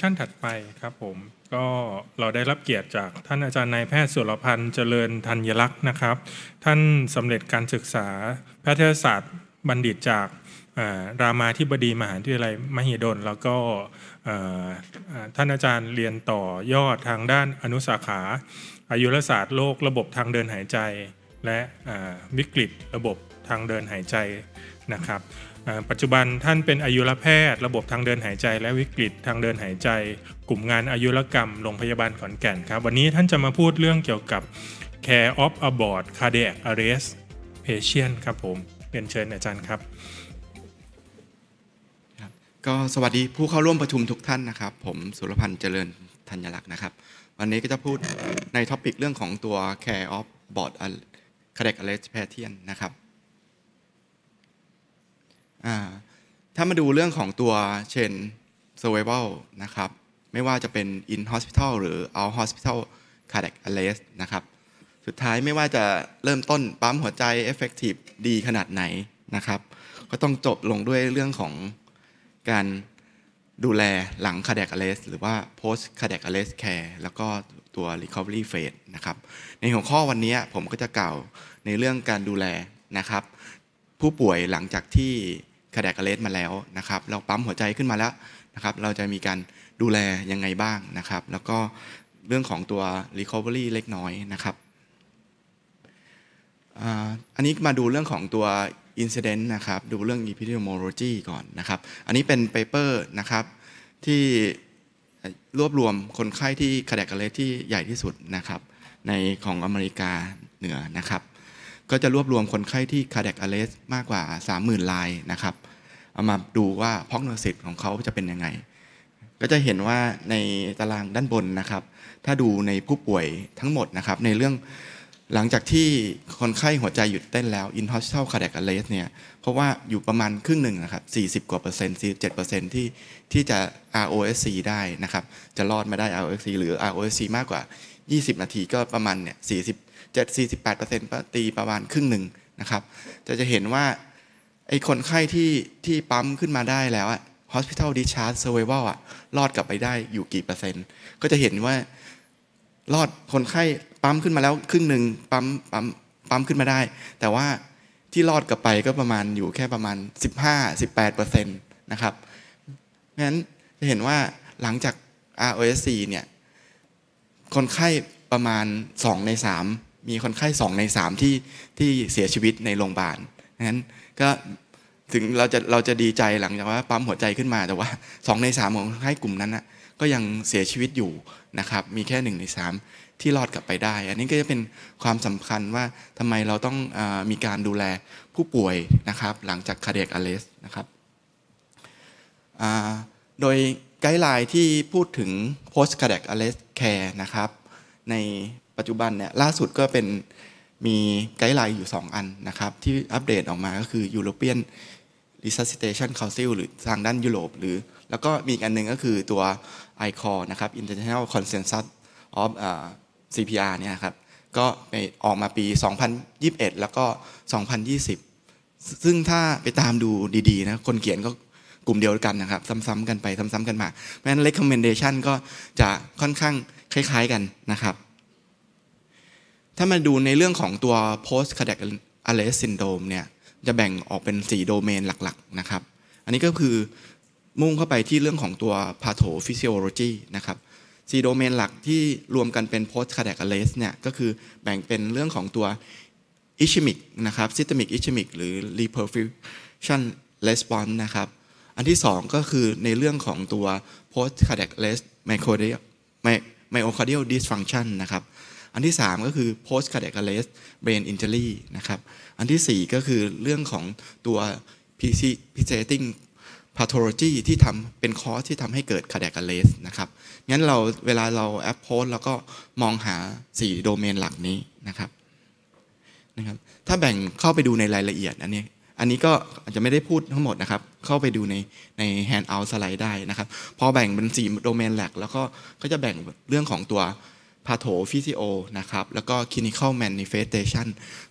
ชั่นถัดไปครับผมก็เราได้รับเกียรติจากท่านอาจารย์นายแพทย์สุรพันธ์เจริญธัญลักษณ์นะครับ ท่านสำเร็จการศึกษาแพทยศาสตร์บัณฑิตจากรามาธิบดีมหาวิทยาลัยมหิดลแล้วก็ท่านอาจารย์เรียนต่อยอดทางด้านอนุสาขา อายุรศาสตร์โรคระบบทางเดินหายใจ และวิกฤตระบบทางเดินหายใจนะครับปัจจุบันท่านเป็นอายุรแพทย์ระบบทางเดินหายใจและวิกฤตทางเดินหายใจ กลุ่มงานอายุรกรรมโรงพยาบาลขอนแก่นครับ วันนี้ท่านจะมาพูดเรื่องเกี่ยวกับ Care of Abort Cardiac Arrest Patient ครับผมเรียนเชิญอาจารย์ครับ ก็สวัสดีผู้เข้าร่วมประชุมทุกท่านนะครับ ผมสุรพันธ์เจริญธัญลักษณ์นะครับ วันนี้ก็จะพูดในท็อปิกเรื่องของตัว Care of Board Cardiac Arrest Patient นะครับถ้ามาดูเรื่องของตัวเชน survival นะครับไม่ว่าจะเป็น in hospital หรือ out hospital cardiac arrest นะครับสุดท้ายไม่ว่าจะเริ่มต้นปั๊มหัวใจ effective ดีขนาดไหนนะครับก็ต้องจบลงด้วยเรื่องของการดูแลหลัง cardiac arrest หรือว่า post cardiac arrest care แล้วก็ตัว recovery phase นะครับในหัวข้อวันนี้ผมก็จะกล่าวในเรื่องการดูแลนะครับผู้ป่วยหลังจากที่แดกเลสมาแล้วนะครับ เราปั๊มหัวใจขึ้นมาแล้วนะครับ เราจะมีการดูแลยังไงบ้างนะครับ แล้วก็เรื่องของตัว Recovery เล็กน้อยนะครับอันนี้มาดูเรื่องของตัว Incident นะครับ ดูเรื่อง Epidemiology ก่อนนะครับ อันนี้เป็น Paper นะครับที่รวบรวมคนไข้ที่คาแดกเลสที่ใหญ่ที่สุดนะครับ ในของอเมริกาเหนือนะครับ ก็จะรวบรวมคนไข้ที่ คาแดกเลสมากกว่า 30,000ลายนะครับเอามาดูว่าพอกนอร์ิตของเขาจะเป็นยังไง ก็จะเห็นว่าในตารางด้านบนนะครับ ถ้าดูในผู้ป่วยทั้งหมดนะครับในเรื่องหลังจากที่คนไข้หัวใจหยุดเต้นแล้ว in hospital cardiac arrest เนี่ยเพราะว่าอยู่ประมาณครึ่งหนึ่งนะครับ40กว่าเปอร์เซ็นต์47เปอร์เซ็นต์ที่ที่จะ ROSC ได้นะครับ จะรอดมาได้ ROSC หรือ ROSC มากกว่า 20 นาทีก็ประมาณเนี่ย4 7 48เปอร์เซ็นต์ตีประมาณครึ่งหนึ่งนะครับ จะจะเห็นว่าไอ้คนไข้ที่ที่ปั๊มขึ้นมาได้แล้วอะ hospital discharge survival อะรอดกลับไปได้อยู่กี่เปอร์เซ็นต์ ก็จะเห็นว่า รอดคนไข้ปั๊มขึ้นมาแล้วครึ่งหนึ่งปั๊มปั๊มปั๊มขึ้นมาได้ แต่ว่าที่รอดกลับไปก็ประมาณอยู่แค่ประมาณ 15-18%นะครับงั้นจะเห็นว่าหลังจาก ROSC เนี่ย คนไข้ประมาณ 2 ใน 3 มีคนไข้ 2 ใน 3 ที่ที่เสียชีวิตในโรงพยาบาล งั้นก็ถึงเราจะเราจะดีใจหลังจากว่าปั๊มหัวใจขึ้นมาแต่ว่า 2 ใน3ของให้กลุ่มนั้นนะก็ยังเสียชีวิตอยู่นะครับ มีแค่1ใน3 ที่รอดกลับไปได้ อันนี้ก็จะเป็นความสำคัญว่าทำไมเราต้องอมีการดูแลผู้ป่วยนะครับหลังจากคาเดกอเลสนะครับโดยไกด์ไลน์ที่พูดถึง post cardiac arrest care นะครับในปัจจุบันเนี่ยล่าสุดก็เป็นมีไกด์ไลน์อยู่ 2 อันนะครับ ที่อัปเดตออกมาก็คือ European Resuscitation Council หรือทางด้านยุโรปหรือ แล้วก็มีอีกอันหนึ่งก็คือตัว ICOR นะครับ International Consensus of CPR เนี่ยครับก็ออกมาปี 2021 แล้วก็ 2020 ซึ่งถ้าไปตามดูดีๆนะคนเขียนก็กลุ่มเดียวกันนะครับ ซ้ำๆกันไป ซ้ำๆกันมา เพราะฉะนั้น recommendation ก็จะค่อนข้างคล้ายๆกันนะครับถ้ามาดูในเรื่องของตัว post cardiac arrest syndrome เนี่ยจะแบ่งออกเป็น4โดเมนหลักๆนะครับ อันนี้ก็คือมุ่งเข้าไปที่เรื่องของตัว pathophysiology นะครับ4โดเมนหลักที่รวมกันเป็น post cardiac arrest เนี่ยก็คือแบ่งเป็นเรื่องของตัว ischemic นะครับ systemic ischemic หรือ reperfusion response นะครับ อันที่2ก็คือในเรื่องของตัว post cardiac arrest myocardial myocardial dysfunction นะครับอันที่ 3 ก็คือ post cardiac arrest brain injury นะครับอันที่ 4ก็คือเรื่องของตัว p c i p i t a t i n g pathology ที่ทำเป็นคอสที่ทำให้เกิด cardiac arrest นะครับงั้นเราเวลาเรา a p p r o s t แล้วก็มองหา 4 โดเมนหลักนี้นะครับนะครับถ้าแบ่งเข้าไปดูในรายละเอียดอันนี้ อันนี้ก็อาจจะไม่ได้พูดทั้งหมดนะครับเข้าไปดูในใน hand out slide ได้นะครับ พอแบ่งเป็น4โดเมนหลักแล้วก็ก็จะแบ่งเรื่องของตัวพาโถฟิซิโอนะครับ แล้วก็คลินิคอลแมนิเฟสเตชัน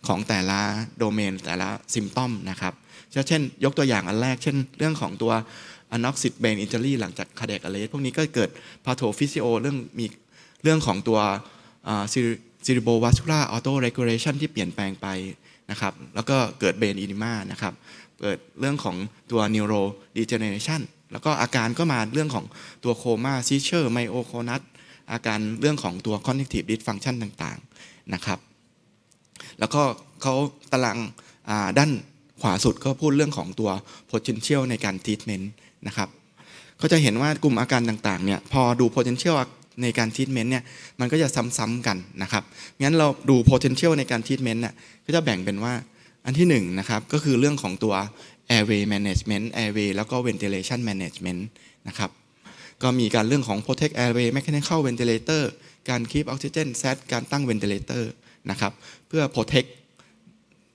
ของแต่ละโดเมนแต่ละซิมตอมนะครับ เช่นยกตัวอย่างอันแรก เช่นเรื่องของตัวอ anoxic b r น i n i n j u ี่หลังจากคาเดกอะเลสพวกนี้ก็เกิดพาโถฟิซิโอเรื่องมีเรื่องของตัวซิริโบวัชคูล่าออโต้เรเ u เ a ชันที่เปลี่ยนแปลงไปนะครับ แล้วก็เกิดเบนอินิมานะครับ เกิดเรื่องของตัวนิวโรดีเจเนเรชันแล้วก็อาการก็มาเรื่องของตัวโคม่าซีเชอร์ไมโอโคนัสอาการเรื่องของตัว cognitive dysfunction ต่างๆนะครับ แล้วก็เขาตารางด้านขวาสุดก็พูดเรื่องของตัว potential ในการ treatment นะครับก็จะเห็นว่ากลุ่มอาการต่างๆเนี่ยพอดู potential ในการ treatment เนี่ยมันก็จะซ้ำๆกันนะครับ งั้นเราดู potential ในการ treatment นี่ยก็จะแบ่งเป็นว่าอันที่1นนะครับก็คือเรื่องของตัว airway management airway แล้วก็ ventilation management นะครับก็มีการเรื่องของ protect airway mechanical ventilator การ keep oxygen set การตั้ง ventilator นะครับเพื่อ protect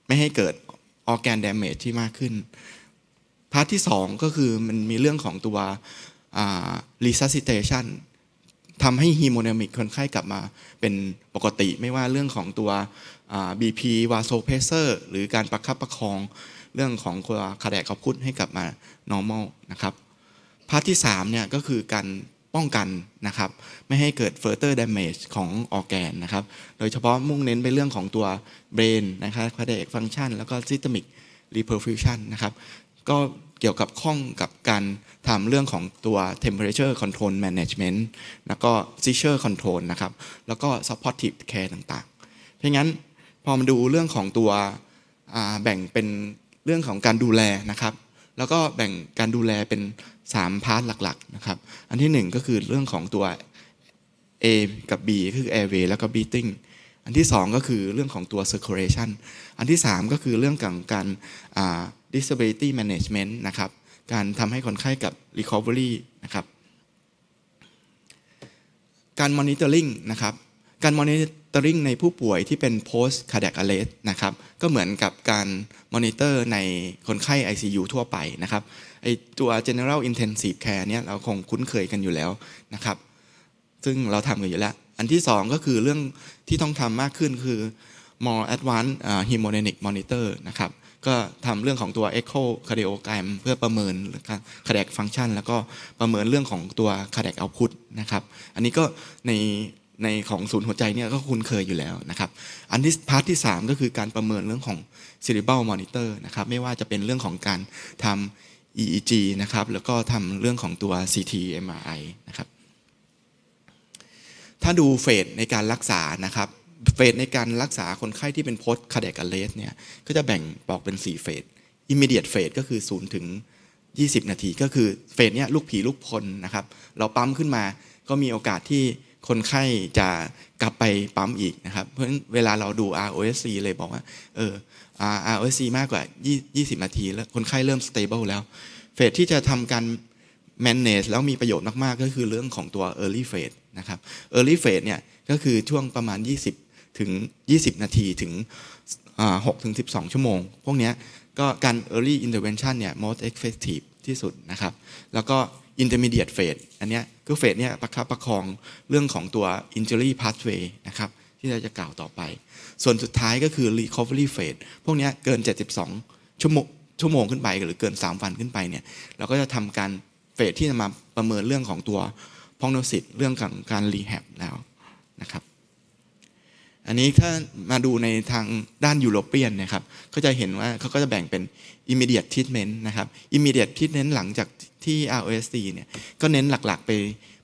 ไม่ให้เกิด organ damage ที่มากขึ้นพาร์ทที่2 ก็คือมันมีเรื่องของตัว resuscitation ทำให้ฮีโมเนมิกคนไข้กลับมาเป็นปกติไม่ว่าเรื่องของตัว BP วาโซเพเซอร์หรือการประคับประคองเรื่องของคาร์แดกขับพุทให้กลับมา normal นะครับพาร์ทที่3เนี่ยก็คือการป้องกันนะครับไม่ให้เกิด further damage ของออแกนนะครับ โดยเฉพาะมุ่งเน้นไปเรื่องของตัว brain นะครับ cardiac function แล้วก็ systemic reperfusion นะครับก็เกี่ยวกับข้องกับการทำเรื่องของตัว temperature control management แล้วก็ seizure control นะครับแล้วก็ supportive care ต่างๆ เพราะงั้นพอมาดูเรื่องของตัวแบ่งเป็นเรื่องของการดูแลนะครับ แล้วก็แบ่งการดูแลเป็น3 พาร์ทหลักๆนะครับ อันที่ 1 ก็คือเรื่องของตัว A กับ B ก็คือ airway แล้วก็ breathing อันที่ 2 ก็คือเรื่องของตัว circulation อันที่ 3 ก็คือเรื่องของการ disability management นะครับ การทำให้คนไข้กับ recovery นะครับ การ monitoring นะครับ การ monitoring ในผู้ป่วยที่เป็น post cardiac arrest นะครับ ก็เหมือนกับการ monitor ในคนไข้ ICU ทั่วไปนะครับไอตัว general intensive care เนี่ยเราคงคุ้นเคยกันอยู่แล้วนะครับซึ่งเราทำกันอยู่แล้ว อันที่2ก็คือเรื่องที่ต้องทำมากขึ้นคือ more advanced hemodynamic monitor นะครับก็ทำเรื่องของตัว echo cardiogram เพื่อประเมิน cardiac function แล้วก็ประเมินเรื่องของตัว cardiac output นะครับอันนี้ก็ในในของศูนย์หัวใจเนี่ยก็คุ้นเคยอยู่แล้วนะครับอันที่พาร์ทที่3 ก็คือการประเมินเรื่องของ cerebral monitor นะครับไม่ว่าจะเป็นเรื่องของการทำ EEG นะครับ แล้วก็ทำเรื่องของตัว CT MRI นะครับ ถ้าดูเฟสในการรักษา นะครับ เฟสในการรักษาคนไข้ที่เป็นโพสคาเดกลเลสเนี่ย ก็จะแบ่งบอกเป็น 4 เฟสอิมเมเดียตเฟสก็คือ 0 ถึง 20 นาที ก็คือเฟสเนี้ยลูกผีลูกพล นะครับ เราปั๊มขึ้นมาก็มีโอกาสที่คนไข้จะกลับไปปั๊มอีกนะครับ เพราะฉะนั้นเวลาเราดู ROSC เลยบอกว่าเออ ROSC มากกว่า 20 นาทีแล้วคนไข้เริ่ม stable แล้ว เฟสที่จะทำการ manage แล้วมีประโยชน์มากๆ ก็คือเรื่องของตัว early phase นะครับ early phase เนี่ยก็คือช่วงประมาณ 20 ถึง 20 นาทีถึง 6 ถึง 12 ชั่วโมง พวกนี้ก็การ early intervention เนี่ย most effective ที่สุดนะครับ แล้วก็อินเตอร์มีเดียตเฟสอันเนี้ยคือเฟสเนี่ยประคับประคองเรื่องของตัวอินเจอรี่พาสเวย์นะครับที่เราจะกล่าวต่อไป ส่วนสุดท้ายก็คือรีคอฟเวอรี่เฟสพวกนี้เกิน 72ชั่วโมงชั่วโมงขึ้นไปหรือเกิน 3 วันขึ้นไปเนี่ยเราก็จะทำการเฟสที่จะมาประเมินเรื่องของตัวพองโนซิตเรื่องของการรีแฮบแล้วนะครับอันนี้ถ้ามาดูในทางด้านยุโรเปียนนะครับก็จะเห็นว่าเขาก็จะแบ่งเป็น immediate treatment นะครับ immediate treatment หลังจากที่ ROSC เนี่ยก็เน้นหลักๆ ไป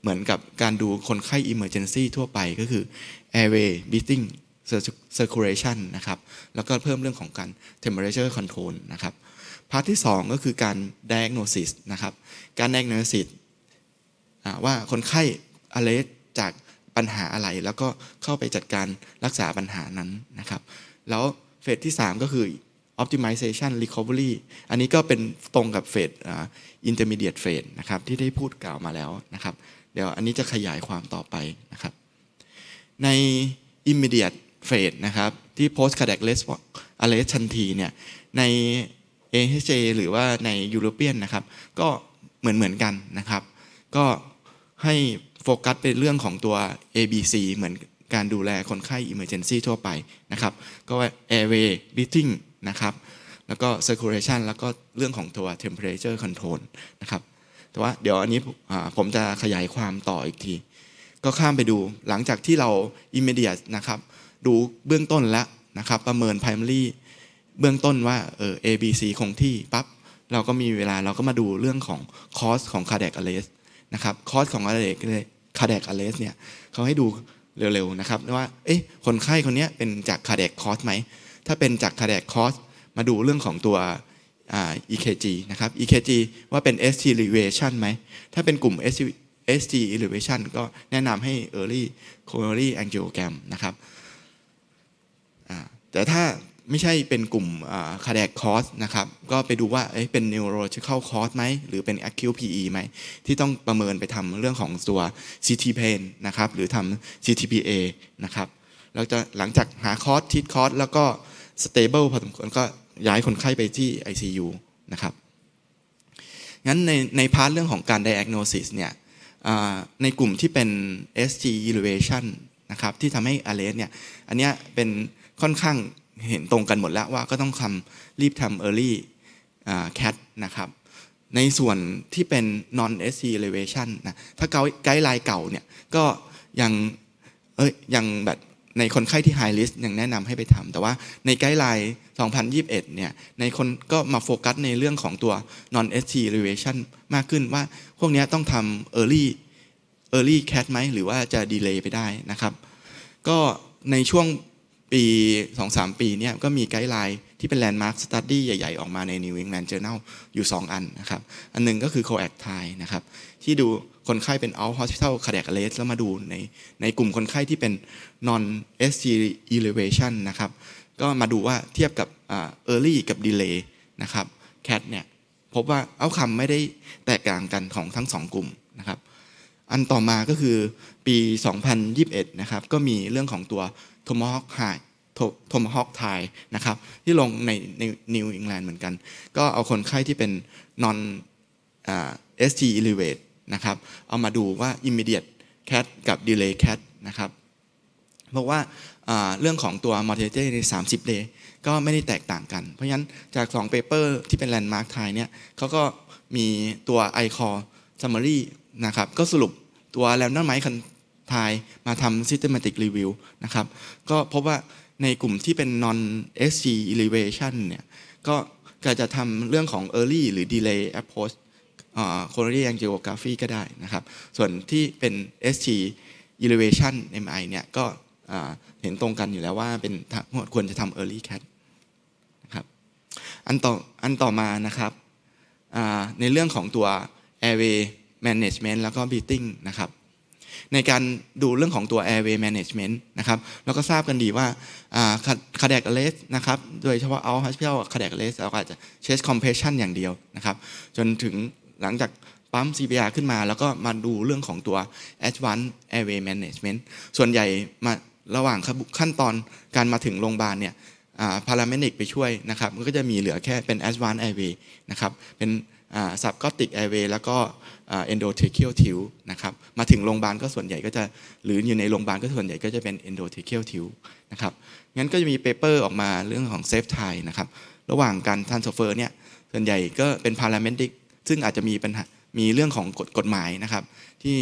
เหมือนกับการดูคนไข้ Emergency ทั่วไปก็คือ airway breathing circulation นะครับ แล้วก็เพิ่มเรื่องของการ temperature control นะครับพาร์ทที่2ก็คือการ diagnosis นะครับ การ diagnosis ว่าคนไข้อะไรจากปัญหาอะไรแล้วก็เข้าไปจัดการรักษาปัญหานั้นนะครับ แล้วเฟสที่3 ก็คือ optimization recovery อันนี้ก็เป็นตรงกับเฟส intermediate phase นะครับที่ได้พูดกล่าวมาแล้วนะครับเดี๋ยวอันนี้จะขยายความต่อไปนะครับใน immediate phase นะครับที่ post cardiac arrest ทันทีเนี่ยใน AHJ หรือว่าในยูโรเปียนนะครับก็เหมือนเหมือนกันนะครับก็ให้โฟกัสเป็นเรื่องของตัว ABC เหมือนการดูแลคนไข้ Emergency ทั่วไปนะครับก็ว่า airway breathing นะครับแล้วก็ circulation แล้วก็เรื่องของตัว temperature control นะครับแต่ว่าเดี๋ยวอันนี้ผมจะขยายความต่ออีกที ก็ข้ามไปดูหลังจากที่เรา immediate นะครับดูเบื้องต้นแล้วนะครับประเมิน primary เบื้องต้นว่าเออ A B C คงที่ปั๊บเราก็มีเวลาเราก็มาดูเรื่องของคอสของ cardiac arrest นะครับคอสของ cardiac cardiac arrest เนี่ยเขาให้ดูเร็วๆนะครับว่าเอ๊ะคนไข้คนนี้เป็นจาก cardiac c o s t ไหมถ้าเป็นจากคาแดกคอสมาดูเรื่องของตัว EKG นะครับ EKG ว่าเป็น ST elevation ไหม ถ้าเป็นกลุ่ม ST elevation ก็แนะนำให้ early coronary angiogram นะครับแต่ถ้าไม่ใช่เป็นกลุ่มคา r ด i คอสนะครับ ก็ไปดูว่าเเป็น neurological cause ไหมหรือเป็น acute PE ไหมที่ต้องประเมินไปทำเรื่องของตัว CT pain นะครับ หรือทำ CTPA นะครับแล้วจะหลังจากหาคอร์สทิดคอร์สแล้วก็สเตเบิลพอสมควรก็ย้ายคนไข้ไปที่ ICU นะครับงั้นในในพาร์ทเรื่องของการ diagnosis เนี่ยในกลุ่มที่เป็น ST elevation นะครับที่ทำให้ ALS เนี่ยอันนี้เป็นค่อนข้างเห็นตรงกันหมดแล้วว่าก็ต้องทำรีบทำ early cat นะครับในส่วนที่เป็น non ST elevation นะถ้าไกด์ไลน์เก่าเนี่ยก็ยังเอ้ยยังแบบในคนไข้ที่ไฮลิสยังแนะนำให้ไปทำแต่ว่าในไกด์ไลน์2021 เนี่ยในคนก็มาโฟกัสในเรื่องของตัว non ST r e v a t i o n มากขึ้นว่าพวกนี้ต้องทำ early early cat ไหมหรือว่าจะ delay ไปได้นะครับ ก็ในช่วงปี 2-3ปีเนี่ยก็มีไกด์ไลน์ที่เป็นแลนด์มาร์คสตัดดี้ใหญ่ๆออกมาใน New England Journal อยู่ 2 อันนะครับอันนึงก็คือ COAC Thai นะครับที่ดูคนไข้เป็น out hospital cardiac arrest แล้วมาดูในในกลุ่มคนไข้ที่เป็น non SG elevation นะครับก็มาดูว่าเทียบกับ early กับ delay นะครับ CAT เนี่ยพบว่าเอาคำไม่ได้แตกต่างกันของทั้ง2 กลุ่มนะครับอันต่อมาก็คือปี 2021นะครับก็มีเรื่องของตัวโทมฮอคไฮโทมฮอคไทยนะครับที่ลงในนิวอิงแลนด์เหมือนกัน ก็เอาคนไข้ที่เป็นนอนเอสทีอิลิเวตนะครับเอามาดูว่า immediate cat กับ delay cat นะครับเพราะว่าเรื่องของตัว mortality ใน 30 day ก็ไม่ได้แตกต่างกัน เพราะฉะนั้นจาก2 paper ที่เป็น landmark ไทยเนี่ยเขาก็มีตัว i c o r summary นะครับก็สรุปตัว randomized ทายมาทำ systematic review นะครับ ก็พบว่าในกลุ่มที่เป็น non SG elevation เนี่ย ก็จะทำเรื่องของ early หรือ delay approach coronary angiography ก็ได้นะครับ ส่วนที่เป็น SG elevation MI เนี่ย ก็เห็นตรงกันอยู่แล้วว่าเป็นควรจะทำ early cat นะครับ อันต่ออันต่อมานะครับในเรื่องของตัว airway management แล้วก็ breathing นะครับในการดูเรื่องของตัว airway management นะครับแล้วก็ทราบกันดีว่าคาแดกเลสนะครับ โดยเฉพาะเอาฮัสเพียลคาแดกเลสเราก็อาจจะเชสคอมเพรสชันอย่างเดียวนะครับ จนถึงหลังจากปั๊ม CPR ขึ้นมา แล้วก็มาดูเรื่องของตัว Advanced Airway Management ส่วนใหญ่มาระหว่างขั้นตอนการมาถึงโรงพยาบาลเนี่ยพาราเมดิกไปช่วยนะครับ มันก็จะมีเหลือแค่เป็น Advanced Airway นะครับ เป็นสับก็ติ c Airway แล้วก็ e n d o t ดเทเค a l t ทิวนะครับมาถึงโรงพยาบาลก็ส่วนใหญ่ก็จะหรืออยู่ในโรงพยาบาลก็ส่วนใหญ่ก็จะเป็น e n d o t ดเทเค a l t ทิวนะครับงั้นก็จะมีเปเปอร์ออกมาเรื่องของ safe t ยนะครับระหว่างการทันโซเฟอร์เนี่ยส่วนใหญ่ก็เป็น p a r a m e ติกซึ่งอาจจะมีปัญหามีเรื่องของกฎกฎหมายนะครับที่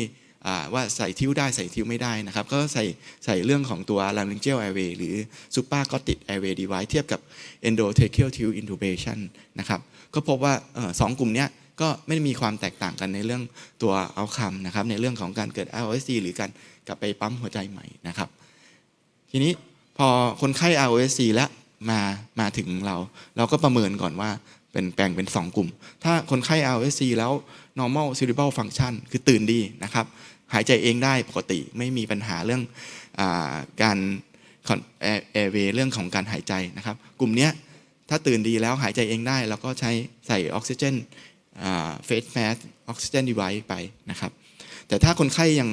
ว่าใส่ทิวได้ใส่ทิวไม่ได้นะครับก็ใส่ใส่เรื่องของตัวล a r y n g e a l a i วหรือ supragottic airway device เทียบกับ endotracheal tube intubation นะครับก็พบว่าสองกลุ่มเนี้ยก็ไม่ได้มีความแตกต่างกันในเรื่องตัวเอาคำนะครับในเรื่องของการเกิด ROSC หรือการกลับไปปั๊มหัวใจใหม่นะครับ ทีนี้พอคนไข้ ROSC แล้ว มามาถึงเราเราก็ประเมินก่อนว่าเป็นแปลงเป็น 2 กลุ่ม ถ้าคนไข้ ROSC แล้ว normal cerebral function คือตื่นดีนะครับ หายใจเองได้ปกติไม่มีปัญหาเรื่องอการแอร์เวเรื่องของการหายใจนะครับ กลุ่มนี้ถ้าตื่นดีแล้วหายใจเองได้เราก็ใช้ใส่ออกซิเจนเฟสแมสออกซิเจนดีไวไปนะครับ แต่ถ้าคนไข้ยัง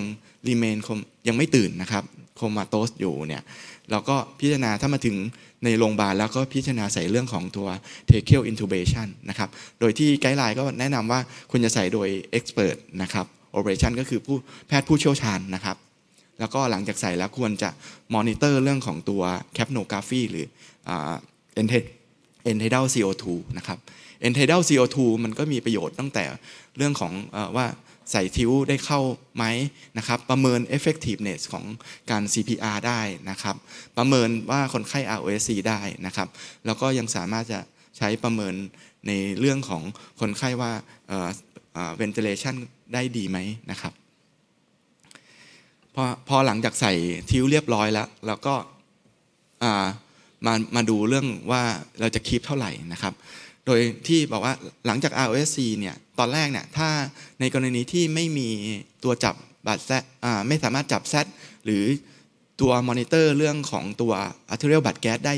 รีเมนยังไม่ตื่นนะครับโคมาโตสอยู่เนี่ยเราก็พิจารณาถ้ามาถึงในโรงพยาบาลแล้วก็พิจารณาใส่เรื่องของตัวเทเคิลอินทูเบชันนะครับโดยที่ไกด์ไลน์ก็แนะนำว่า คุณจะใส่โดยเอ็กซ์เพรสนะครับโอเปอเรชันก็คือผู้แพทย์ผู้เชี่ยวชาญนะครับ แล้วก็หลังจากใส่แล้วควรจะมอนิเตอร์เรื่องของตัวแคปโนกราฟีหรือเเเออ็นทนเท e เดลซีโอทูนะครับ Entitle CO2 มันก็มีประโยชน์ตั้งแต่เรื่องของว่าใส่ทิ้วได้เข้าไหมนะครับ ประเมิน effectiveness ของการ CPR ได้นะครับ ประเมินว่าคนไข้ ROSC ได้นะครับแล้วก็ยังสามารถจะใช้ประเมินในเรื่องของคนไข้ว่า ventilation ได้ดีไหมนะครับพอพอหลังจากใส่ทิ้วเรียบร้อยแล้ว แล้วก็มามาดูเรื่องว่าเราจะคีปเท่าไหร่นะครับโดยที่บอกว่าหลังจาก ROSC เนี่ยตอนแรกเนี่ยถ้าในกรณีที่ไม่มีตัวจับบาดแซไม่สามารถจับแซหรือตัวมอนิเตอร์เรื่องของตัว arterial บัตแก๊สได้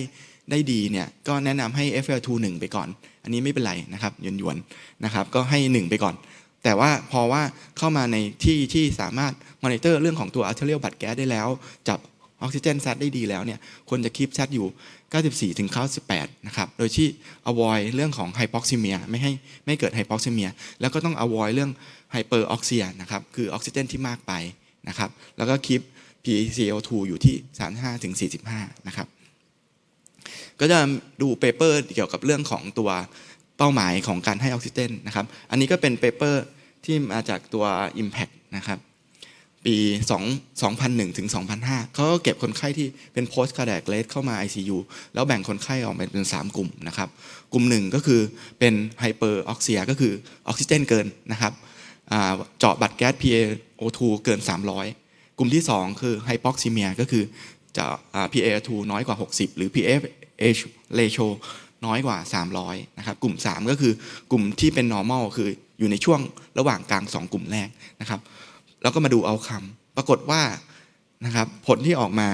ได้ดีเนี่ยก็แนะนำให้ FL2 1 ไปก่อน อันนี้ไม่เป็นไรนะครับหยวนๆนะครับก็ให้ 1 ไปก่อน แต่ว่าพอว่าเข้ามาในที่ที่สามารถมอนิเตอร์เรื่องของตัว arterial บัตแก๊สได้แล้ว จับออกซิเจนแซได้ดีแล้วเนี่ยควรจะคลิปแซอยู่94ถึง98นะครับ โดยที่อวอยเรื่องของไฮโปซิเมียไม่ให้ไม่เกิดไฮโปซิเมียแล้วก็ต้องอวอยเรื่องไฮเปอร์ออกซิเจนนะครับคือออกซิเจนที่มากไปนะครับ แล้วก็คลิป PCO2 อยู่ที่ 35ถึง45 นะครับ ก็จะดูเปเปอร์เกี่ยวกับเรื่องของตัวเป้าหมายของการให้ออกซิเจนนะครับ อันนี้ก็เป็นเปเปอร์ที่มาจากตัว Impact นะครับปี 2 0 0 1ถึง2005เขาก็เก็บคนไข้ที่เป็น post cardiac r a t เข้ามา ICU แล้วแบ่งคนไข้ออกเป็นเป็น 3 กลุ่มนะครับ กลุ่มหนึ่งก็คือเป็น hyper oxia ก็คือออกซิเจนเกินนะครับ เจาะบัตรแก๊ส PaO2 เกิน 300 กลุ่มที่ 2 คือ hypoxemia ก็คือจะ PaO2 น้อยกว่า 60 หรือ PFH ratio น้อยกว่า 300นะครับ กลุ่ม 3 ก็คือกลุ่มที่เป็น normal คืออยู่ในช่วงระหว่างกลาง 2 กลุ่มแรกนะครับแล้วก็มาดูเอาคำ ปรากฏว่านะครับผลที่ออกมา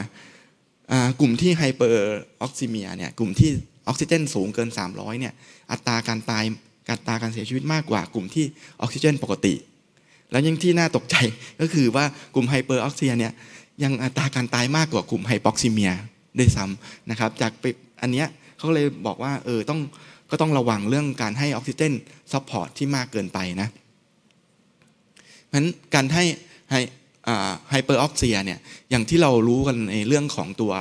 กลุ่มที่ไฮเปอร์ออกซิเมียเนี่ย กลุ่มที่ออกซิเจนสูงเกิน 300 เนี่ย อัตราการตายอัตราการเสียชีวิตมากกว่า กลุ่มที่ออกซิเจนปกติ แล้วยังที่น่าตกใจก็คือว่ากลุ่มไฮเปอร์ออกซิเมียเนี่ย ยังอัตราการตายมากกว่ากลุ่มไฮปอกซิเมียด้วยซ้ำนะครับจากอันเนี้ยเขาเลยบอกว่าเออต้องก็ต้องระวังเรื่องการให้ออกซิเจนซัพพอร์ตที่มากเกินไปนะเพราะฉะนั้นการให้ไฮเปอร์ออกเซียเนี่ยอย่างที่เรารู้กันในเรื่องของตัว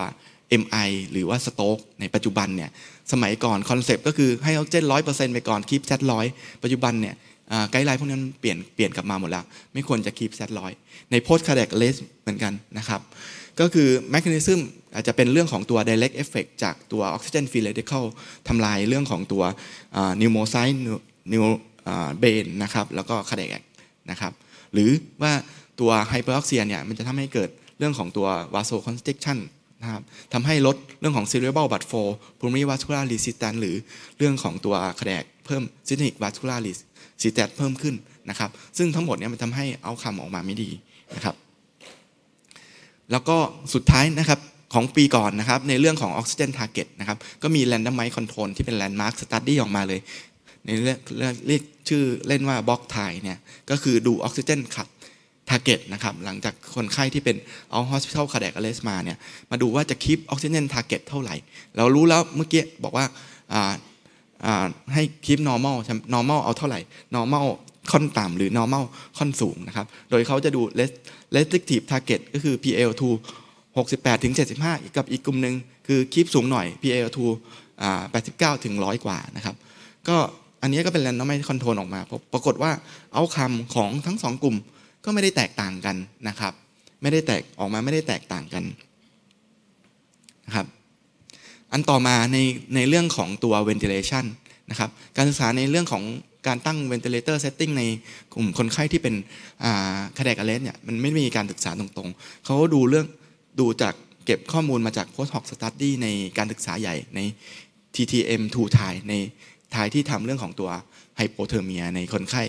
MI หรือว่าสโต๊กในปัจจุบันเนี่ยสมัยก่อนคอนเซปต์ก็คือให้ออกซิเจนร้อยเปอร์เซ็นต์ไปก่อนคีบแซดร้อยปัจจุบันเนี่ยไกด์ไลน์พวกนั้น เปลี่ยนเปลี่ยนกลับมาหมดแล้ว ไม่ควรจะคีบแซดร้อยในโพสคาร์เดกเลสเหมือนกันนะครับ ก็คือแมคานิซึมอาจจะเป็นเรื่องของตัวดิเรกเอฟเฟกจากตัวออกซิเจนฟิเลติคอลทำลายเรื่องของตัวนิวโมไซน์นิวเบนนะครับแล้วก็คาร์เดกนะครับหรือว่าตัวไฮเปอร์ออกเซียเนี่ย มันจะทำให้เกิดเรื่องของตัววาโซคอนสติชันนะครับทำให้ลดเรื่องของซีเรียล l blood f l ูมิว l m o n a r y vascular หรือเรื่องของตัวแขกเพิ่มซิ s t e m i c vascular r e s i เพิ่มขึ้นนะครับ ซึ่งทั้งหมดเนี่ยมันทำให้เอาคำออกมาไม่ดีนะครับ แล้วก็สุดท้ายนะครับของปีก่อนนะครับในเรื่องของออกิเจนทาร์เก็ตนะครับก็มีแลนด์ไมค์คอนโทรลที่เป็นแลนด์มาร์คสตั t ดี้ออกมาเลยในเรียกเรียกชื่อเล่นว่าบล็อกไ่เนี่ยก็คือดูออกซิเจนขับแทร็กเก็ตนะครับหลังจากคนไข้ที่เป็น เอาฮอสพิทอลคาเดกอเลสมาเนี่ยมาดูว่าจะคีปออกซิเจนแทร็กเก็ตเท่าไหร่ เรารู้แล้วเมื่อกี้บอกว่าให้คีป normal normal เอาเท่าไหร่ normal ค่อนต่ำหรือ normal ค่อนสูงนะครับโดยเขาจะดู restrictive target ก็คือ PL2 68ถึง75กับอีกกลุ่มหนึ่งคือคีปสูงหน่อย PL2 89ถึง100 กว่านะครับก็อันนี้ก็เป็น r รน d o m ไม่คอนโทรลออกมา ปรากฏว่าเอาคำของทั้งสองกลุ่ม ก็ไม่ได้แตกต่างกันนะครับ ไม่ได้แตกออกมาไม่ได้แตกต่างกันนะครับอันต่อมาในในเรื่องของตัว ventilation นะครับการศึกษาในเรื่องของการตั้ง ventilator setting ในกลุ่มคนไข้ที่เป็นคาแดกอเลสเนี่ยมันไม่มีการศึกษาตรง ๆ เขาดูเรื่องดูจากเก็บข้อมูลมาจาก post hoc study ในการศึกษาใหญ่ใน TTM 2 t i ในท้ายที่ทำเรื่องของตัวไฮโปเทอร์เมียในคนไข้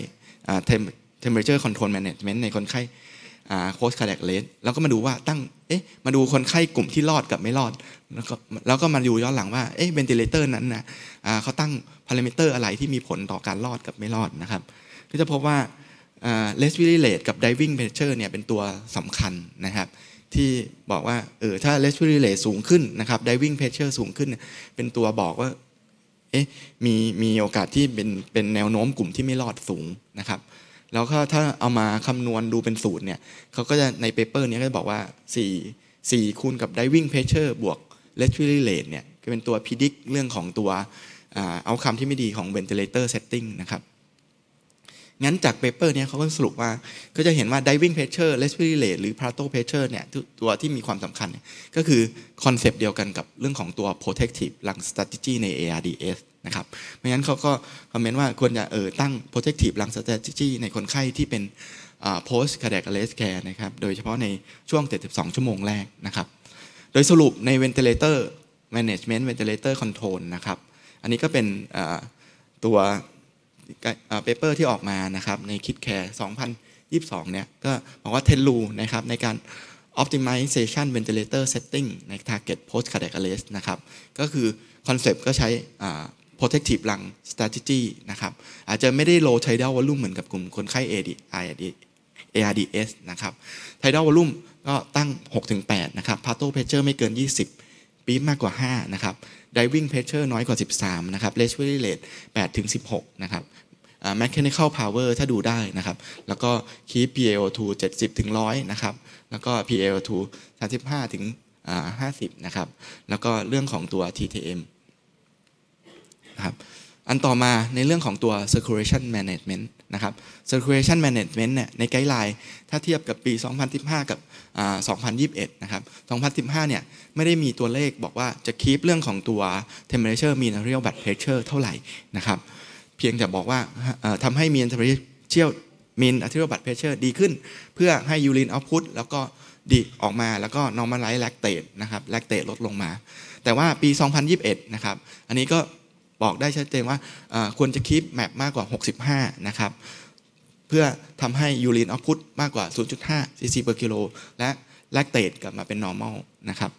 เทมเปอร์เจอร์คอนโทรลแมネจเมนต์ในคนไข้โคสคาแดกเลสแล้วก็มาดูว่าตั้ง เอ๊ะ มาดูคนไข้กลุ่มที่รอดกับไม่รอด แล้วก็แล้วก็มาดูย้อนหลังว่า เอ๊ะเวนติเลเตอร์นั้นนะเขาตั้งพารามิเตอร์อะไรที่มีผลต่อการรอดกับไม่รอดนะครับ ก็จะพบว่าเลสวิลเลตกับไดวิ่งเพเชอร์เนี่ยเป็นตัวสำคัญนะครับที่บอกว่า เออ ถ้าเลสวิลเลตสูงขึ้นนะครับไดวิ่งเพเชอร์สูงขึ้นเป็นตัวบอกว่าเอ๊ะมีมีโอกาสที่เป็นเป็นแนวโน้มกลุ่มที่ไม่รอดสูงนะครับ แล้วก็ถ้าเอามาคำนวณดูเป็นสูตรเนี่ยเขาก็จะในเปเปอร์นี้ก็จะบอกว่า 4 4 คูณกับ diving pressure บวก l e t r a l rate เนี่ยก็เป็นตัวพิจิกเรื่องของตัวเอาคำที่ไม่ดีของ ventilator setting นะครับงั้นจากเปเปอร์นี้เขาก็สรุปว่าก็จะเห็นว่า diving pressure respiratory rate หรือ plateau pressure เนี่ยตัวที่มีความสำคัญก็คือคอนเซปต์เดียวกันกับเรื่องของตัว protective lung strategy ใน ARDS นะครับเพราะงั้นเขาก็คอมเมนต์ว่าควรจะเออตั้ง protective lung strategy ในคนไข้ที่เป็น post cardiac arrest care นะครับ โดยเฉพาะในช่วง 72 ชั่วโมงแรกนะครับ โดยสรุปใน ventilator management ventilator control นะครับ อันนี้ก็เป็นตัวเปเปอร์ที่ออกมานะครับในคิดแคร์2022 เนี่ย ก็บอกว่าเทนลูนะครับในการ optimization ventilator setting ใน target post cardiac arrest นะครับ ก็คือคอนเซปต์ก็ใช้ protective lung strategy นะครับ อาจจะไม่ได้ low tidal volume เหมือนกับกลุ่มคนไข้ AD ARDS นะครับ tidal volume ก็ตั้ง 6-8 นะครับ p a t o pressure ไม่เกิน 20 ปีมากกว่า 5 นะครับ Diving Pressure น้อยกว่า 13 นะครับ Respiratory Rate 8ถึง16 นะครับ Mechanical Power ถ้าดูได้นะครับ แล้วก็ Keep PaO2 70ถึง100 นะครับ แล้วก็ PaO2 35 ถึง 50 นะครับ แล้วก็เรื่องของตัว TTM นะครับอันต่อมาในเรื่องของตัว circulation management นะครับ circulation management เนี่ยในไกด์ไลน์ถ้าเทียบกับปี 2015 กับ 2021 นะครับ 2015 เนี่ยไม่ได้มีตัวเลขบอกว่าจะคีปเรื่องของตัว temperature mineral bed pressure เท่าไหร่นะครับ เพียงแต่บอกว่าทำให้ mean temperature mean arterial blood pressure ดีขึ้น เพื่อให้ urine output แล้วก็ดีออกมาแล้วก็ normalize lactate นะครับ lactate ลดลงมา แต่ว่าปี 2021 นะครับอันนี้ก็บอกได้ชัดเจนว่าควรจะคีปแมปมากกว่า 65 นะครับ เพื่อทำให้ยูรีนออกพุตมากกว่า 0.5 cc per kilo และแลกเตดกลับมาเป็น normal นะครับ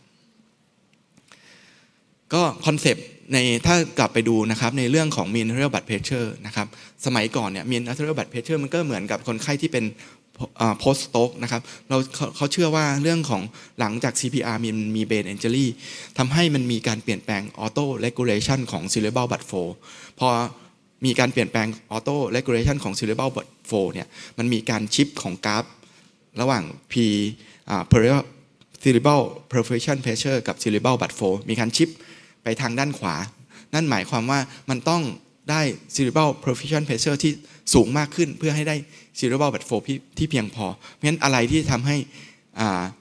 ก็คอนเซปต์ในถ้ากลับไปดูนะครับ ในเรื่องของ mean arterial blood pressure นะครับ สมัยก่อนเนี่ย mean arterial blood pressure มันก็เหมือนกับคนไข้ที่เป็นโพสต์สตอกนะครับเราเขาเชื่อว่าเรื่องของหลังจาก CPR มีมีเบนเอนเจอรี่ทำให้มันมีการเปลี่ยนแปลงออโต้เลกูเลชันของซิเลเบิลบัตโฟพอมีการเปลี่ยนแปลงออโต้เลกูเลชันของซิเลเบิลบัตโฟเนี่ยมันมีการชิปของกราฟระหว่าง P อ่าเลเบ b r a l p ร r f u s i o n p เ e s s u r กับซิลเลเบ l blood f มีการชิปไปทางด้านขวา นั่นหมายความว่ามันต้องได้ cerebral perfusion pressure ที่สูงมากขึ้นเพื่อให้ได้ cerebral blood flow ที่เพียงพอ เพราะฉะนั้นอะไรที่ทำให้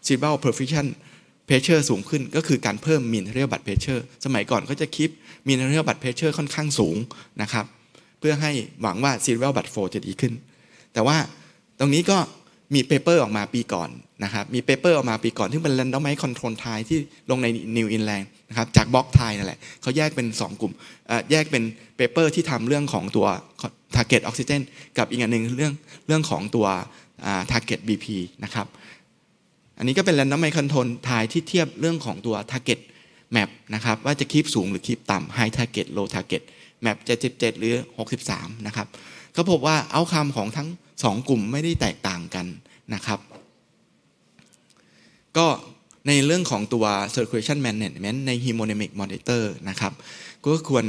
cerebral perfusion pressure สูงขึ้นก็คือการเพิ่ม mineral blood pressure สมัยก่อนก็จะคิด mineral blood pressure ค่อนข้างสูงนะครับ เพื่อให้หวังว่า cerebral blood flow จะดีขึ้น แต่ว่าตรงนี้ก็มีเปเปอร์ออกมาปีก่อนนะครับ มีเปเปอร์ออกมาปีก่อนที่เป็นแรนด o m i z e ค c o n t r ท l t r ที่ลงในนิวอินแลนด์นะครับจากบล็อกไทยนั่นแหละเขาแยกเป็น 2 กลุ่มแยกเป็นเปเปอร์ที่ทำเรื่องของตัวทรเก็ตออกซิเจนกับอีกอันหนึ่งเรื่องเรื่องของตัวทรเก็ตบีพีนะครับ อันนี้ก็เป็นแรนด o m i z e ค c o n t r ท l t r ที่เทียบเรื่องของตัวทร์เก็ตแมปนะครับ ว่าจะคีบสูงหรือคีบต่ำไฮท high target low เจ็ g e t m เจ77 หรือ 63 นะครับก็พบว่าเอาคำของทั้งสองกลุ่มไม่ได้แตกต่างกันนะครับ ก็ในเรื่องของตัว circulation management ใน hemodynamic monitor นะครับ ก็ควร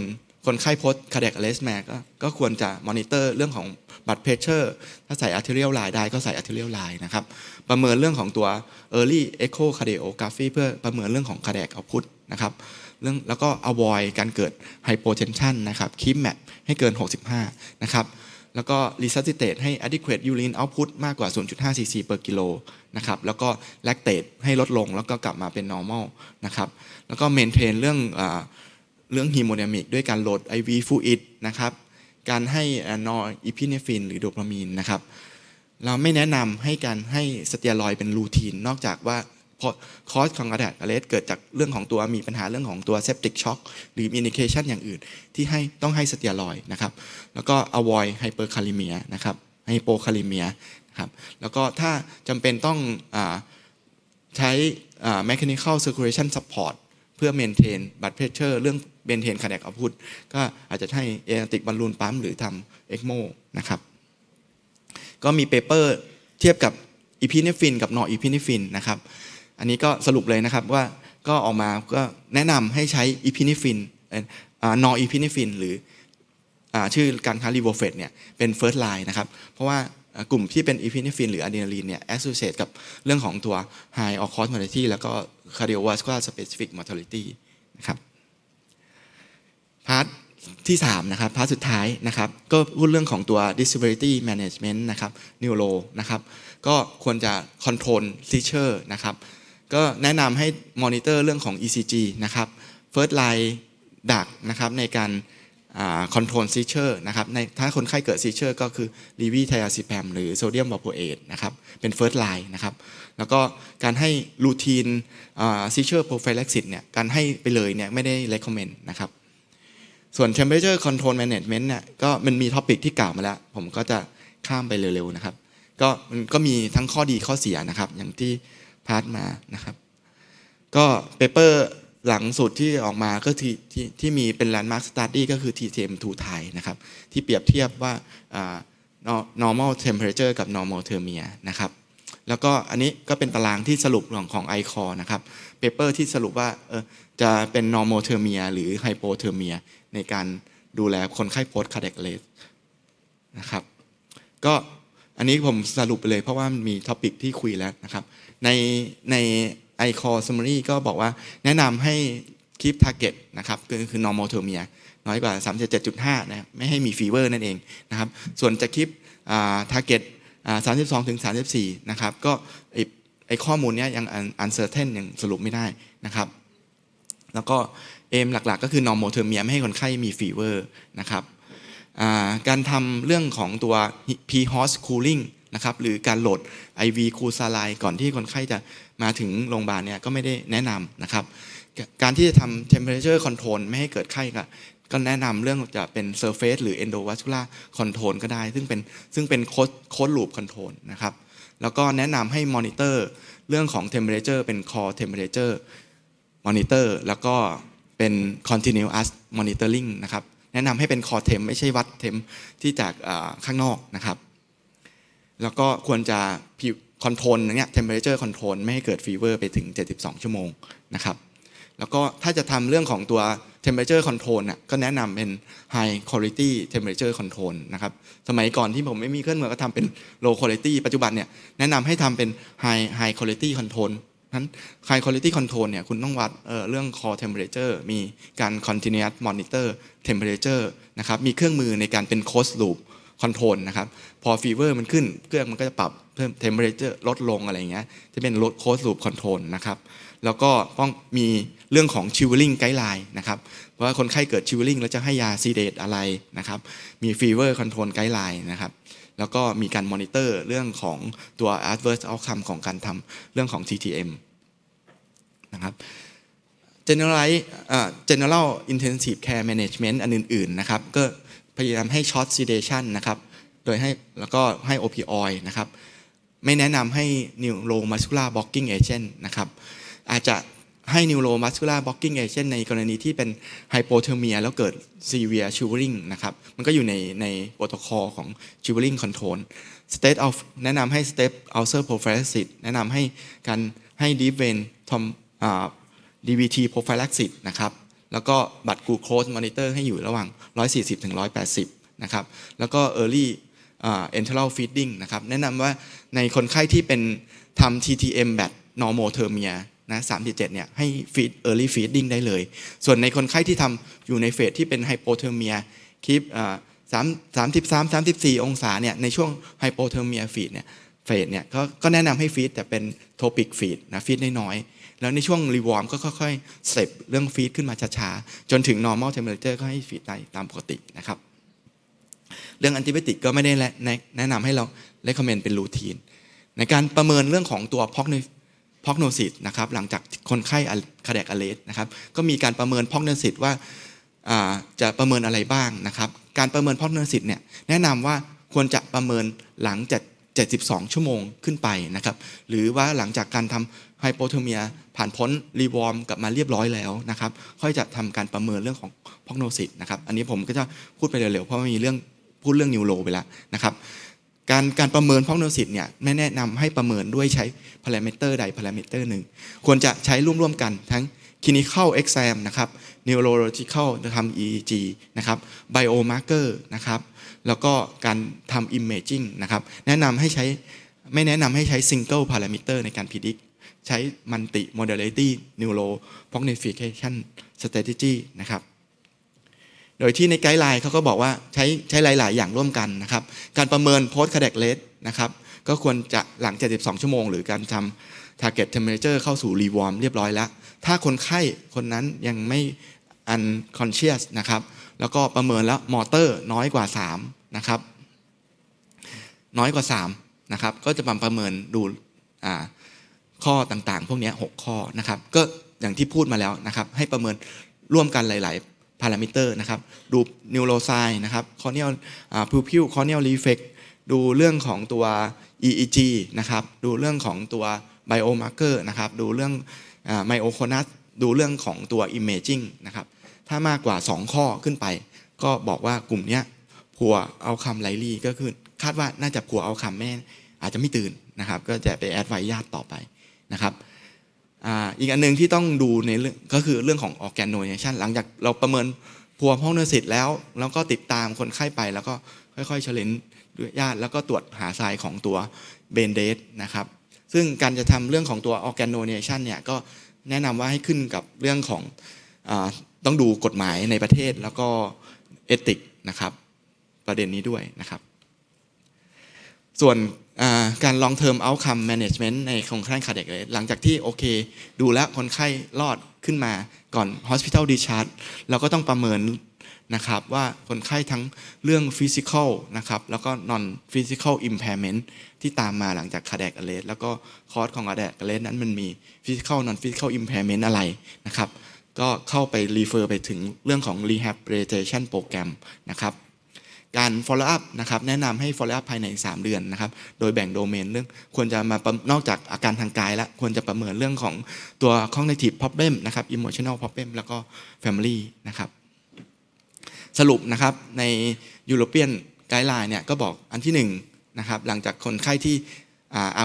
คนไข้พด cardiac arrest มาก็ควรจะ monitor เรื่องของ blood pressure ถ้าใส่ arterial line ได้ก็ใส่ arterial line นะครับ ประเมินเรื่องของตัว early echo cardiography เพื่อประเมินเรื่องของ cardiac output นะครับ เรื่องแล้วก็ avoid การเกิด hypotension นะครับ keep map ให้เกิน 65 นะครับแล้วก็ resuscitate ให้ adequate urine output มากกว่า 0.5 cc per กิโลนะครับ แล้วก็ lactate ให้ลดลงแล้วก็กลับมาเป็น normal นะครับ แล้วก็ maintain เรื่องเรื่อง hemodynamic ด้วยการโหลด IV fluid นะครับ การให้นอรอิพิเนฟินหรือโดปามีนนะครับ เราไม่แนะนำให้การให้สเตียรอยเป็นรูทีน นอกจากว่าคอสของกระดาษอะเลสเกิดจากเรื่องของตัวมีปัญหาเรื่องของตัวเซปติกช็อกหรือมีินิเคชันอย่างอื่น ที่ให้ต้องให้สเตียรอยนะครับ แล้วก็อวอยไฮเปอร์คาลิเมียนะครับไฮโปคาลิเมียครับแล้วก็ถ้าจำเป็นต้องอใช้ m e น h a n เ c a l c i ค c ลเลชันซัพพอร์ตเพื่อเมนเทนบัตเพรสเชอร์เรื่องเมนเทนคาแดกเอาพุทก็อาจจะให้เอติกบอลลูนปั๊มหรือทำเอ็กโมนะครับก็มีเปเปอร์เทียบกับอีพิเนฟินกับนออีพิเนฟินนะครับอันนี้ก็สรุปเลยนะครับว่าก็ออกมาก็แนะนำให้ใช้อีพินิฟินนออีพินิฟินหรือชื่อการค้ารีโวเฟตเนี่ยเป็นเฟิร์สไลน์นะครับเพราะว่ากลุ่มที่เป็นอีพินิฟินหรืออะดรีนาลีนเนี่ยแอสโซเชตกับเรื่องของตัวไฮออคอสมอร์ิตี้แล้วก็คาร์ดิโอวาสคูลาสเปซิฟิกมอร์ลิตี้นะครับพาร์ทที่3 นะครับ พาร์ทสุดท้ายนะครับก็พูดเรื่องของตัว disability management นะครับ neuro นะครับ ก็ควรจะ control seizure นะครับก็แนะนำให้มอนิเตอร์เรื่องของ ECG นะครับ First Line ดักนะครับในการคอนโทรลซีเชอร์นะครับในถ้าคนไข้เกิดซีเชอร์ก็คือลีวีไทอาซิแพมหรือโซเดียมบอโพเอตนะครับเป็นเฟิร์สไลน์นะครับแล้วก็การให้ลูทีนซีเชอร์โปรไฟล็กซิตเนี่ยการให้ไปเลยเนี่ยไม่ได้เลคคอมเมนต์นะครับส่วน Temperature Control Management เนี่ยก็มันมีท็อปิกที่กล่าวมาแล้ว ผมก็จะข้ามไปเร็วๆ นะครับก็มันก็มีทั้งข้อดีข้อเสียนะครับอย่างที่พาร์ทมานะครับ ก็เปเปอร์หลังสุดที่ออกมาก็ที่ที่ที่มีเป็น landmark study ก็คือ TTM2 Thai นะครับ ที่เปรียบเทียบว่า normal temperature กับ normal thermia นะครับ แล้วก็อันนี้ก็เป็นตารางที่สรุปของของ i c o นะครับเป paper ที่สรุปว่าเออจะเป็น normal thermia หรือ hypothermia ในการดูแลคนไข้ post cardiac arrest นะครับ ก็อันนี้ผมสรุปไปเลยเพราะว่ามีท็อปิกที่คุยแล้วนะครับในใน i c o r summary ก็บอกว่าแนะนำให้คลิป target นะครับก็คือ normal thermia น้อยกว่า 37.5 นะไม่ให้มีฟีเวอร์นั่นเองนะครับส่วนจะคลิป target 32 ถึง 34 นะครับ ก็ไอข้อมูลนี้ยัง uncertain ยังสรุปไม่ได้นะครับ แล้วก็เอมหลักๆ ก็คือ normal thermia ไม่ให้คนไข้มีฟีเวอร์นะครับการทำเรื่องของตัว p h o s cooling นะครับหรือการโหลด IV ครูซาไลก่อนที่คนไข้จะมาถึงโรงพยาบาลเนี่ยก็ไม่ได้แนะนำนะครับ การที่จะทำ temperature control ไม่ให้เกิดไข้ก็แนะนำเรื่องจะเป็น surface หรือ endovascular control ก็ได้ ซึ่งเป็นซึ่งเป็นโค้ดลูป control นะครับ แล้วก็แนะนำให้ monitor เรื่องของ temperature เป็น core temperature monitor แล้วก็เป็น continuous monitoring นะครับ แนะนำให้เป็น core temp ไม่ใช่วัด temp ที่จากข้างนอกนะครับแล้วก็ควรจะคอนโทรลเนี่ยเทมเพอเรเจอร์คอนโทรลไม่ให้เกิดฟีเวอร์ไปถึง 72 ชั่วโมงนะครับแล้วก็ถ้าจะทำเรื่องของตัวเทมเพอร r เจอร์คอนโทรลน่ะก็แนะนำเป็นฮคุณลิตี้เทมเพอร r เจอร์คอนโทรลนะครับสมัยก่อนที่ผมไม่มีเครื่องมือก็ทำเป็นโลคุณลิตี้ปัจจุบันเนี่ยแนะนำให้ทำเป็นไฮไฮคุณลิตี้คอนโทรลนั้นไฮคุณลิตี้คอนโทรลเนี่ยคุณต้องวัดเเรื่องคอเทมเพอเรเจอร์มีการคอนติเนียสมอนิเตอร์เทมเพอเรเจอร์นะครับมีเครื่องมือในการเป็นโคสลูปคอนโทรลนะครับ พอฟีเวอร์มันขึ้นเครื่องมันก็จะปรับเพิ่มเทมเพอเรเจอร์ลดลงอะไรอย่างเงี้ยจะเป็นลดโคสลูปคอนโทรลนะครับ แล้วก็ต้องมีเรื่องของชิวลิงไกด์ไลน์นะครับว่าคนไข้เกิดชิวลิงแล้วจะให้ยาซีเดตอะไรนะครับ มีฟีเวอร์คอนโทรลไกด์ไลน์นะครับ แล้วก็มีการมอนิเตอร์เรื่องของตัว adverse outcome ของการทำเรื่องของ TTM นะครับ general general intensive care management อันอื่นๆ นะครับก็พยายามให้ช็อตซีเดชันนะครับ โดยให้แล้วก็ให้โอพิออยนะครับ ไม่แนะนำให้นิวโรมัสคูล่าบล็อกกิ้งเอเจนต์นะครับ อาจจะให้นิวโรมัสคูล่าบล็อกกิ้งเอเจนต์ในกรณีที่เป็นไฮโปเทอร์เมียแล้วเกิดซีเวียชิวริงนะครับ มันก็อยู่ในในโปรโตคอลของชิวริงคอนโทรลสเตตเอาแนะนำให้สเตปอัลเซอร์โปรไฟลักซิตแนะนำให้การให้ดีเวนทอมดีวีทีโปรไฟลักซิตนะครับแล้วก็บัตรกูโคสมอนิเตอร์ให้อยู่ระหว่าง 140ถึง180 นะครับ แล้วก็ Early enteral feeding นะครับ แนะนำว่าในคนไข้ที่เป็นทำ TTM แบบ normothermia นะ37 เนี่ย ให้ feed early feeding ได้เลย ส่วนในคนไข้ที่ทำอยู่ในเฟสที่เป็นไฮโปเทอร์เมียคลิปสามสามสิบสามสามสิบสี่องศาเนี่ย ในช่วงไฮโปเทอร์เมียฟีดเนี่ยเฟสเนี่ย ก็แนะนำให้ฟีดแต่เป็นโทปิกฟีดนะฟีดน้อยๆแล้วในช่วงรีวอร์มก็ค่อยๆ เสพเรื่องฟีดขึ้นมาช้าๆ จนถึง normal temperature ก็ให้ฟีดได้ตามปกตินะครับ เรื่องแอนติบอติกก็ไม่ได้แนะนำให้เรา recommend เป็นรูทีนในการประเมินเรื่องของตัวพอกในพอกโนซิตนะครับหลังจากคนไข้คาแดกอเลสนะครับก็มีการประเมินพอกโนซิตว่าจะประเมินอะไรบ้างนะครับ การประเมินพอกโนซิตเนี่ยแนะนำว่าควรจะประเมินหลังจาก 72 ชั่วโมงขึ้นไปนะครับหรือว่าหลังจากการทำไฮโปเทอร์เมียผ่านพ้นรีวอร์มกลับมาเรียบร้อยแล้วนะครับ ค่อยจะทำการประเมินเรื่องของพอกโนซิตนะครับอันนี้ผมก็จะพูดไปเร็วๆเพราะมมีเรื่องพูดเรื่องนิวโรไปแล้วนะครับ การการประเมินพอกโนซิตเนี่ย ไม่แนะนำให้ประเมินด้วยใช้ พารามิเตอร์ใดพารามิเตอร์หนึ่งควรจะใช้ร่วมๆกันทั้งคินิคอลเอ็กซมนะครับนวโรโลจิคอลจะทำ EEG นะครับไบมาร์เกอร์นะครับแล้วก็การทำอมเมจิ่งนะครับแนะนำให้ใช้ไม่แนะนำให้ใช้ซิงเกิลพารามิเตอร์ในการพิจิตรใช้มัลติโมเดลิตี้นิวโรพ็อกเนฟิเคชันสเตติจี้นะครับ โดยที่ในไกด์ไลน์เขาก็บอกว่าใช้ใช้หลายๆ อย่างร่วมกันนะครับ การประเมินโพสต์ a r d i a c r a นะครับก็ควรจะหลัง 72 ชั่วโมงหรือการทำ t a r ็ e เ t e m p เมเจอร์เข้าสู่รีวอร์มเรียบร้อยแล้ว ถ้าคนไข้คนนั้นยังไม่อันคอนเชียสนะครับแล้วก็ประเมินแล้วมอเตอร์น้อยกว่า 3 นะครับ น้อยกว่า3นะครับก็จะมาประเมินดูอ่าข้อต่างๆ พวกนี้ 6 ข้อนะครับก็อย่างที่พูดมาแล้วนะครับให้ประเมินร่วมกันหลายๆ พารามิเตอร์นะครับดูนิวโรไซน์นะครับคอเนียลพิวพิวคอเนียลรีเฟกดูเรื่องของตัว EEG นะครับดูเรื่องของตัวไบโอมาร์เกอร์นะครับดูเรื่องไมโอโคนัสดูเรื่องของตัว Imaging นะครับ ถ้ามากกว่า 2 ข้อขึ้นไป ก็บอกว่ากลุ่มนี้ผัวเอาคำไลลี่ก็คือคาดว่าน่าจะผัวเอาคำแม่อาจจะไม่ตื่นนะครับก็จะไปแอดไวญาติต่อไปะครับอีกอันนึงที่ต้องดูในเรื่องก็คือเรื่องของออแกนโนเนชันหลังจากเราประเมินพววห้องเนื้อิสธิ์แล้ว แล้วก็ติดตามคนไข้ไปแล้วก็ค่อยๆเฉลินด้วยญาติแล้วก็ตรวจหาทรายของตัวเบนเดสนะครับซึ่งการจะทำเรื่องของตัวออแกนโนเนชันเนี่ยก็แนะนำว่าให้ขึ้นกับเรื่องของอต้องดูกฎหมายในประเทศแล้วก็เอติกนะครับประเด็นนี้ด้วยนะครับ ส่วนการลองเทอร์มเอาคำแมネจเมนต์ในโครงข้ายขาดเด็กเลยหลังจากที่โอเค ดูแลคนไข้รอดขึ้นมาก่อนฮอสพิทอลดีชาร์ดเราก็ต้องประเมินนะครับ ว่าคนไข้ทั้งเรื่องฟิสิกอลนะครับแล้วก็นอนฟิสิกอลอิมแพรเมนต์ที่ตามมาหลังจากขาแดกอเลสแล้วก็คอร์สของคาแดกอเลสนั้นมันมีฟิสิกอลนอนฟิสิกอลอิมแพรเมนต์อะไรนะครับ ก็เข้าไป รีเฟอร์ไปถึงเรื่องของรีแฮบเรเทชันโปรแกรมนะครับการ follow up นะครับ แนะนำให้ follow up ภายใน3เดือนนะครับ โดยแบ่งโดเมนเรื่อง ควรจะมานอกจากอาการทางกายแล้ว ควรจะประเมินเรื่องของตัว cognitive problem นะครับ emotional problem แล้วก็ family นะครับ สรุปนะครับ ใน European guideline เนี่ยก็บอกอันที่1นนะครับ หลังจากคนไข้ที่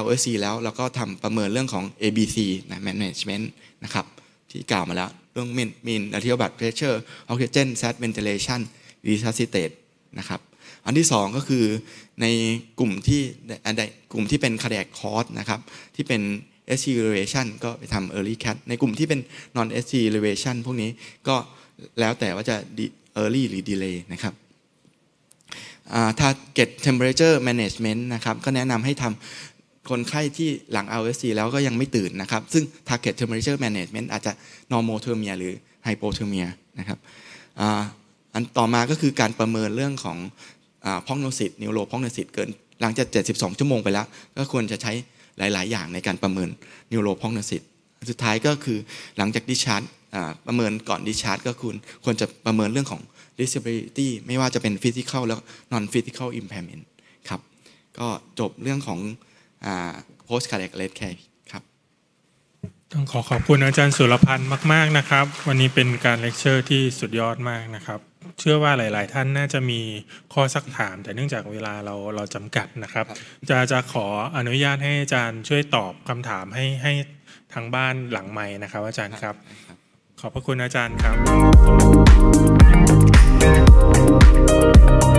ROC แล้วเราก็ทำประเมินเรื่องของ ABC นะ management นะครับ ที่กล่าวมาแล้ว เรื่อง mean arterial blood pressure oxygen sat u r a t i o n resuscitate นะครับ อันที่2ก็คือในกลุ่มที่กลุ่มที่เป็น cardiac cost นะครับที่เป็น ST elevation ก็ไปทำ early cat ในกลุ่มที่เป็น non ST elevation พวกนี้ก็แล้วแต่ว่าจะ early หรือ delay นะครับ target temperature management นะครับก็แนะนำให้ทำคนไข้ที่หลัง RSC แล้วก็ยังไม่ตื่นนะครับ ซึ่ง target temperature management อาจจะ normotermia หรือ hypothermia นะครับันต่อมา ก็คือการประเมินเรื่องของพ่องโนซิตนิวโรพ่องโนซิตเกิน หลังจาก 72 ชั่วโมงไปแล้ว ก็ควรจะใช้หลาย ๆ อย่างในการประเมินนิวโรพ่องโนซิตสุดท้ายก็คือหลังจากดิชาร์ตประเมินก่อนดิชาร์ตก็คุณควรจะประเมินเรื่องของ disability ไม่ว่าจะเป็น physical แล้ว non physical impairment ครับ ก็จบเรื่องของ post cardiac arrest care ครับ ต้องขอขอบคุณอาจารย์สุรพันธ์มาก ๆ นะครับ วันนี้เป็นการเลคเชอร์ที่สุดยอดมากนะครับเชื่อว่าหลาย ๆ ท่านน่าจะมีข้อสักถามแต่เนื่องจากเวลาเราเราจำกัดนะครับ จะจะขออนุญาตให้อาจารย์ช่วยตอบคำถามให้ให้ทางบ้านหลังไม้นะครับอาจารย์ครับ ขอบพระคุณอาจารย์ครับ